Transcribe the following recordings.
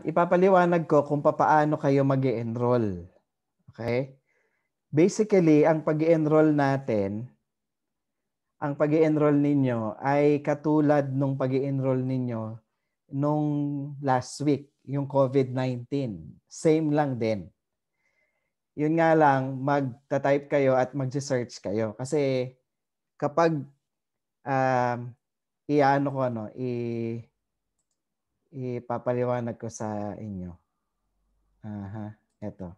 Ipapaliwanag ko kung paano kayo mag enroll Okay? Basically, ang pag enroll natin, ang pag enroll ninyo ay katulad nung pag enroll ninyo nung last week, yung COVID-19. Same lang din. Yun nga lang, magta-type kayo at mag-search kayo. Kasi kapag um, uh, i-ano ko ano, i ipapaliwanag ko sa inyo. Aha, eto.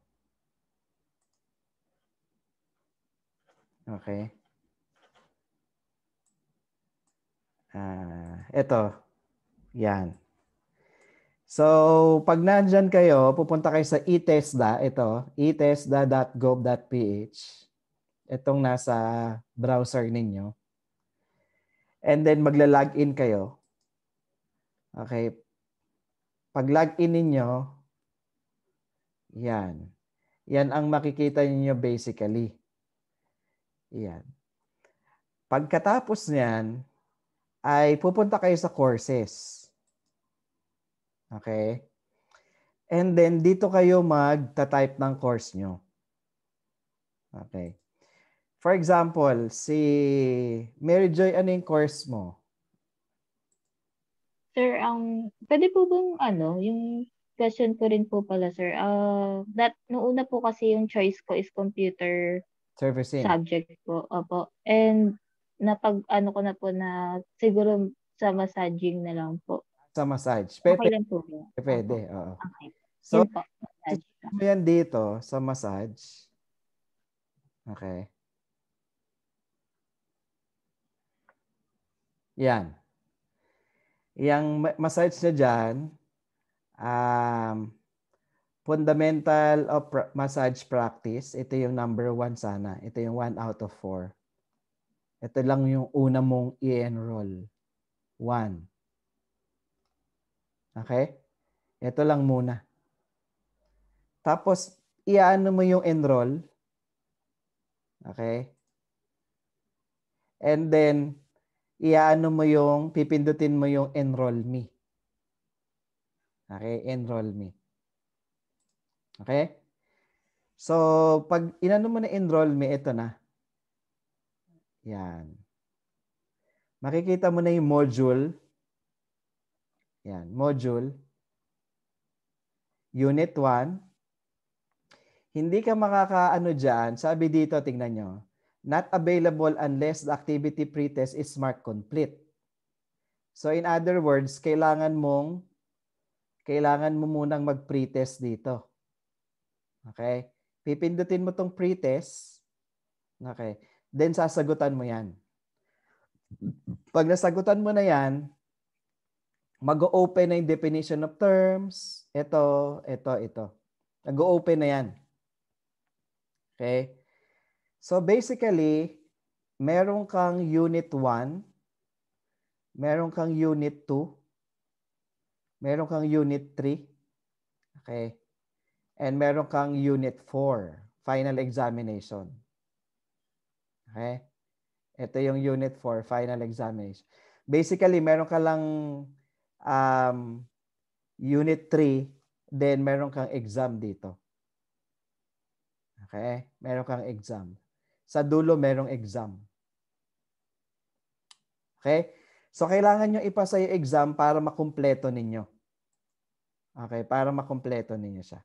Okay. Ah, uh, eto. Yan. So, pag nandyan kayo, pupunta kayo sa itesda, ito, itesda.gov.ph. Itong nasa browser ninyo. And then magla-login kayo. Okay, pag log in ninyo, yan. Yan ang makikita ninyo basically. Yan. Pagkatapos niyan, ay pupunta kayo sa courses. Okay? And then, dito kayo magta-type ng course nyo. Okay. For example, si Mary Joy, ano yung course mo? Sir, ang um, pwede po bang ano, yung question ko rin po pala, sir. Uh, that, noong po kasi yung choice ko is computer servicing subject po. Opo. And napag ano ko na po na siguro sa massaging na lang po. Sa massage. Pwede. Okay lang po. Pwede, oo. Okay. So, yan, so yan dito sa massage. Okay. Yan. Yang massage search nyo dyan, um, fundamental of pra- massage practice, ito yung number one sana. Ito yung one out of four. Ito lang yung una mong i-enroll. One. Okay? Ito lang muna. Tapos, iaano mo yung enroll. Okay? And then, iaano mo yung, pipindutin mo yung enroll me. Okay, enroll me. Okay? So, pag inano mo na enroll me, ito na. Yan. Makikita mo na yung module. Yan, module. Unit 1. Hindi ka makakaano dyan. Sabi dito, tingnan nyo not available unless the activity pretest is marked complete. So in other words, kailangan mong kailangan mo munang mag-pretest dito. Okay? Pipindutin mo tong pretest. Okay. Then sasagutan mo 'yan. Pag nasagutan mo na 'yan, mag-open o na yung definition of terms. Ito, ito, ito. Nag-open na 'yan. Okay? So basically, meron kang unit 1, meron kang unit 2, meron kang unit 3, okay, and meron kang unit 4, final examination. Okay? Ito yung unit 4, final examination. Basically, meron ka lang um, unit 3, then meron kang exam dito. Okay? Meron kang exam sa dulo merong exam. Okay? So, kailangan nyo ipasa yung exam para makumpleto ninyo. Okay? Para makumpleto ninyo siya.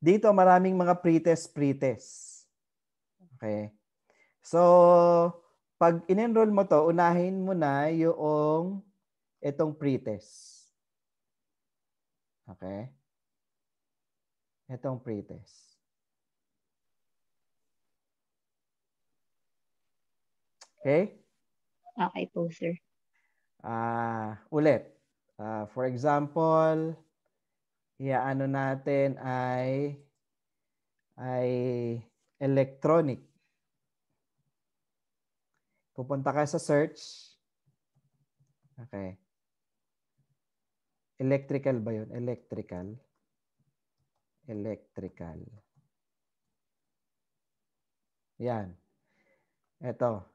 Dito, maraming mga pretest, pretest. Okay? So, pag in-enroll mo to, unahin mo na yung itong pretest. Okay? Itong pretest. Okay? Okay po, sir. uh, ulit. Uh, for example, iaano natin ay ay electronic. Pupunta ka sa search. Okay. Electrical ba yun? Electrical. Electrical. Yan. Ito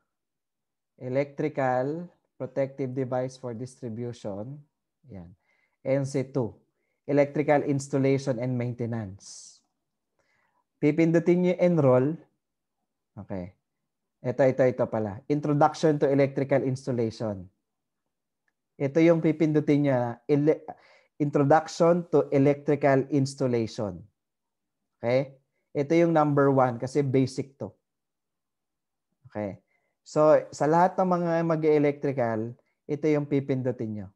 electrical protective device for distribution. Yan. NC2, electrical installation and maintenance. Pipindutin niyo enroll. Okay. Ito, ito, ito pala. Introduction to electrical installation. Ito yung pipindutin niya. Ele introduction to electrical installation. Okay? Ito yung number one kasi basic to. Okay. So, sa lahat ng mga mag-electrical, ito yung pipindutin nyo.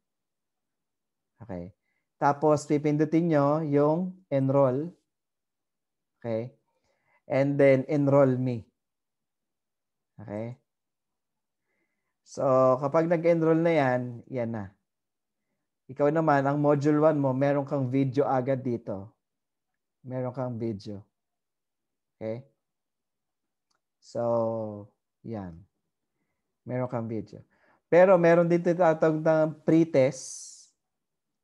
Okay. Tapos, pipindutin nyo yung enroll. Okay. And then, enroll me. Okay. So, kapag nag-enroll na yan, yan na. Ikaw naman, ang module 1 mo, meron kang video agad dito. Meron kang video. Okay? So, yan. Meron kang video. Pero meron din tinatawag na pretest.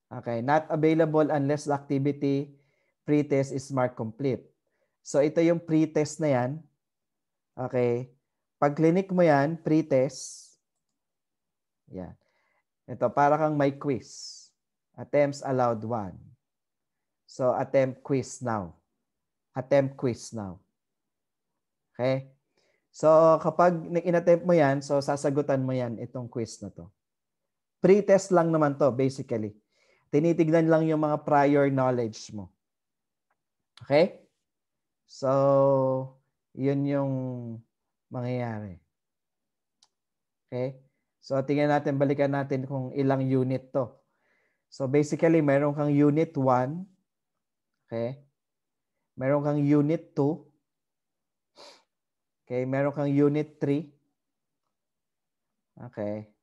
Okay, not available unless the activity pretest is marked complete. So ito yung pretest na yan. Okay. Pag clinic mo yan, pretest. Yan. Ito, para kang may quiz. Attempts allowed one. So attempt quiz now. Attempt quiz now. Okay? So kapag in-attempt mo yan, so sasagutan mo yan itong quiz na to. Pre-test lang naman to basically. Tinitignan lang yung mga prior knowledge mo. Okay? So, yun yung mangyayari. Okay? So, tingnan natin, balikan natin kung ilang unit to. So, basically, meron kang unit 1. Okay? Meron kang unit 2. Okay, meron kang unit 3. Okay.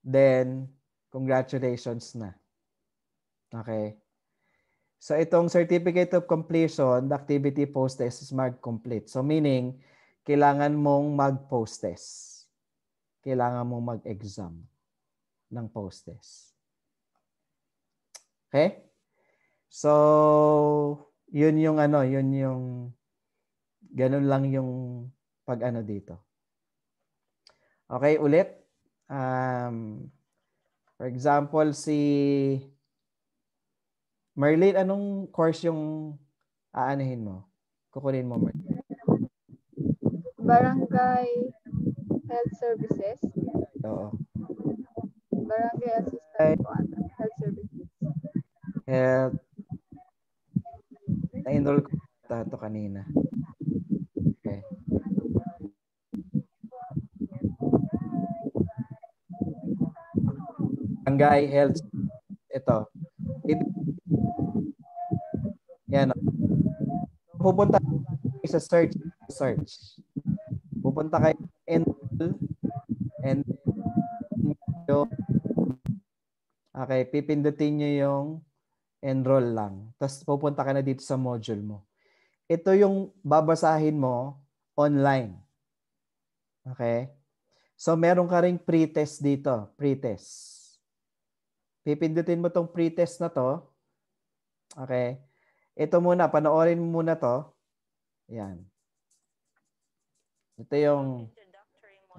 Then, congratulations na. Okay. So itong certificate of completion, the activity post test is marked complete. So meaning, kailangan mong mag-post test. Kailangan mong mag-exam ng post test. Okay? So, yun yung ano, yun yung Ganun lang yung pag-ano dito. Okay, ulit. Um, for example, si Merlin, anong course yung aanahin mo? Kukunin mo, Merlin. Barangay Health Services. Oo. Barangay Assistant Health Services. Health. Na-enroll ko ito kanina. barangay else ito. It, yan. Pupunta sa search search. Pupunta kay enroll. and Okay, pipindutin nyo yung enroll lang. Tapos pupunta ka na dito sa module mo. Ito yung babasahin mo online. Okay? So meron ka ring pretest dito, pretest pipindutin mo tong pretest na to. Okay. Ito muna, panoorin mo muna to. Ayan. Ito yung...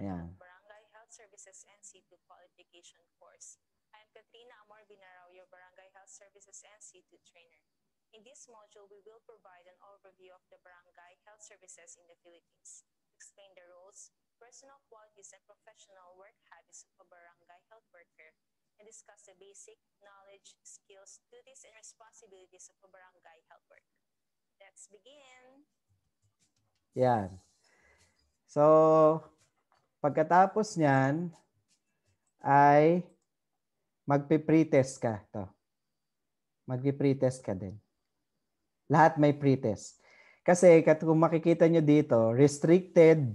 Ayan. Barangay Health Services NC to Qualification Course. I am Katrina Amor Binarao, your Barangay Health Services NC to Trainer. In this module, we will provide an overview of the barangay health services in the Philippines, explain the roles, personal qualities, and professional work habits of a barangay health worker, and discuss the basic knowledge, skills, duties, and responsibilities of a barangay health worker. Let's begin. Yan. So, pagkatapos niyan, ay magpe-pretest ka. To. Magpe-pretest ka din. Lahat may pretest. Kasi kung makikita nyo dito, restricted,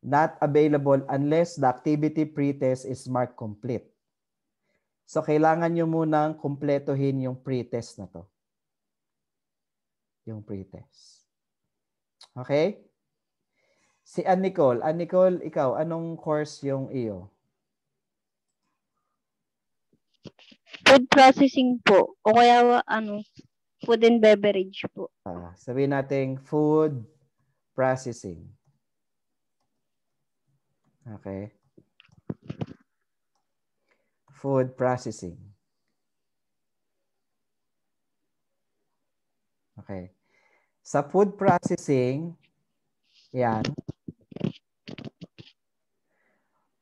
not available unless the activity pretest is marked complete. So, kailangan nyo munang kumpletuhin yung pretest na to. Yung pretest. Okay? Si Ann Nicole. Ann Nicole, ikaw, anong course yung iyo? Food processing po. O kaya, ano, food and beverage po. Ah, sabihin natin, food processing. Okay food processing. Okay. Sa food processing, yan.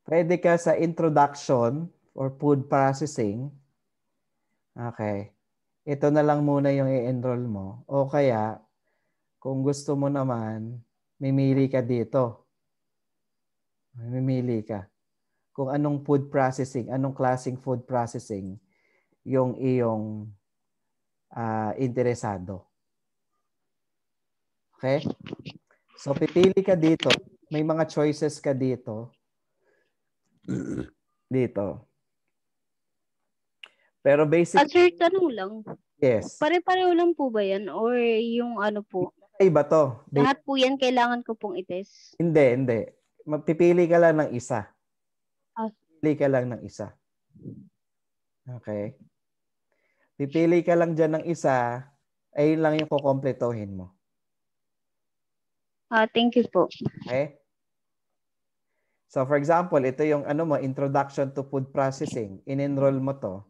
Pwede ka sa introduction or food processing. Okay. Ito na lang muna yung i-enroll mo. O kaya, kung gusto mo naman, mimili ka dito. Mimili ka kung anong food processing, anong klaseng food processing yung iyong uh, interesado. Okay? So pipili ka dito, may mga choices ka dito. Dito. Pero basic Ah, sir, tanong lang. Yes. Pare-pareho lang po ba 'yan or yung ano po? Iba to. Lahat po 'yan kailangan ko pong itest. Hindi, hindi. Magpipili ka lang ng isa pipili ka lang ng isa. Okay? Pipili ka lang dyan ng isa, ayun lang yung kukompletohin mo. Ah, uh, thank you po. Okay? So for example, ito yung ano mo, Introduction to Food Processing. In-enroll mo to.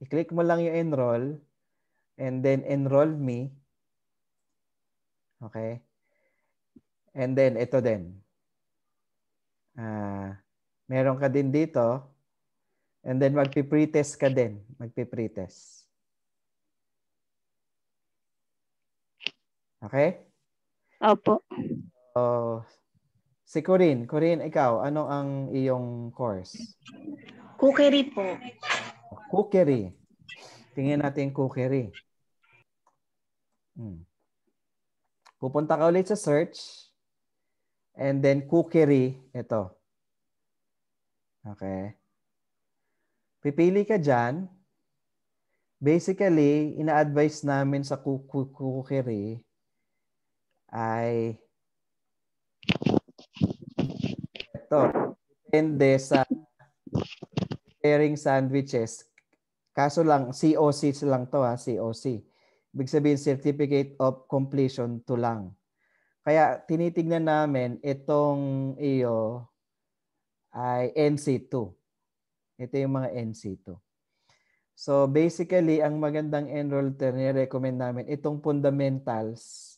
I-click mo lang yung enroll and then enroll me. Okay? And then ito din. Ah, uh, Meron ka din dito. And then magpipretest ka din. Magpipretest. Okay? Opo. Uh, si Corinne. Corinne, ikaw, ano ang iyong course? Cookery po. Cookery. Tingnan natin cookery. Hmm. Pupunta ka ulit sa search. And then cookery, ito. Okay? Pipili ka dyan. Basically, ina-advise namin sa kukukiri ay ito. Depende sa pairing sandwiches. Kaso lang, COC lang to ha, COC. Ibig sabihin, Certificate of Completion to lang. Kaya tinitignan namin itong iyo ay NC2. Ito yung mga NC2. So basically, ang magandang enroll term recommend namin itong fundamentals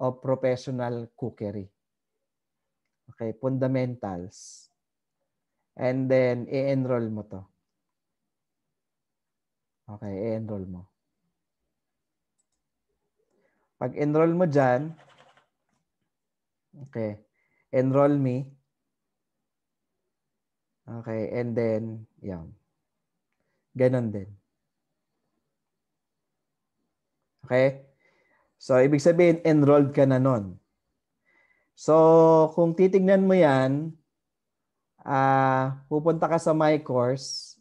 of professional cookery. Okay, fundamentals. And then, i-enroll mo to. Okay, i-enroll mo. Pag enroll mo dyan, okay, enroll me. Okay, and then, yan. Ganon din. Okay? So, ibig sabihin, enrolled ka na nun. So, kung titignan mo yan, uh, pupunta ka sa my course.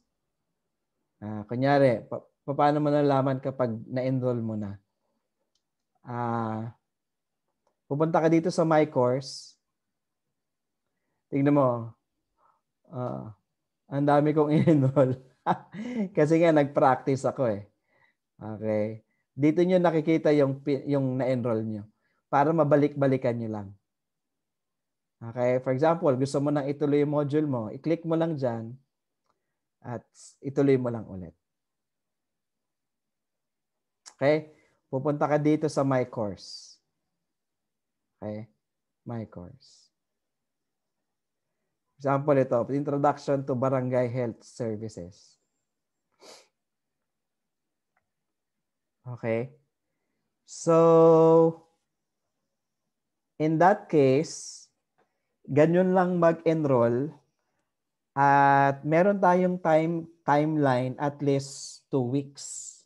Uh, kunyari, pa- paano mo nalaman kapag na-enroll mo na? Uh, pupunta ka dito sa my course. Tingnan mo, Uh, ang dami kong in-enroll. Kasi nga nag-practice ako eh. Okay. Dito niyo nakikita yung yung na-enroll niyo para mabalik-balikan niyo lang. Okay, for example, gusto mo nang ituloy yung module mo, i-click mo lang diyan at ituloy mo lang ulit. Okay? Pupunta ka dito sa My Course. Okay? My Course. Example ito, Introduction to Barangay Health Services. Okay? So, in that case, ganyan lang mag-enroll at meron tayong time timeline at least two weeks.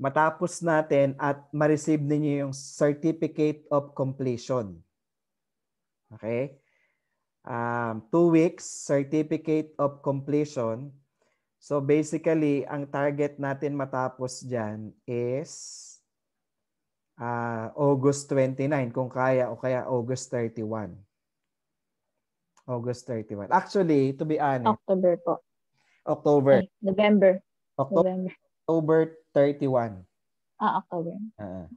Matapos natin at ma-receive ninyo yung Certificate of Completion. Okay? um, two weeks certificate of completion. So basically, ang target natin matapos dyan is uh, August 29 kung kaya o kaya August 31. August 31. Actually, to be honest. October po. October. Ay, November. October. November. October 31. Ah, October. Uh,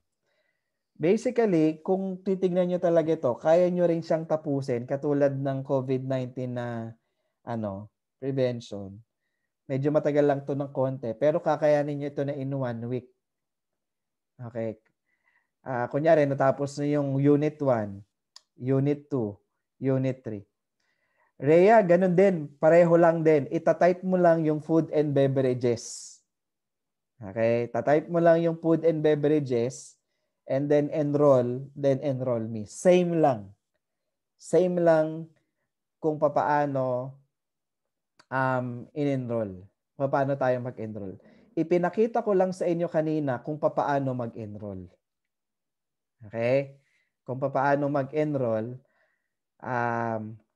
Basically, kung titignan nyo talaga ito, kaya nyo rin siyang tapusin katulad ng COVID-19 na ano, prevention. Medyo matagal lang to ng konti, pero kakayanin nyo ito na in one week. Okay. Uh, kunyari, natapos na yung Unit 1, Unit 2, Unit 3. Rhea, ganun din. Pareho lang din. Itatype mo lang yung food and beverages. Okay? Tatype mo lang yung food and beverages and then enroll, then enroll me. Same lang. Same lang kung papaano um, in-enroll. Paano tayo mag-enroll. Ipinakita ko lang sa inyo kanina kung papaano mag-enroll. Okay? Kung papaano mag-enroll. Um,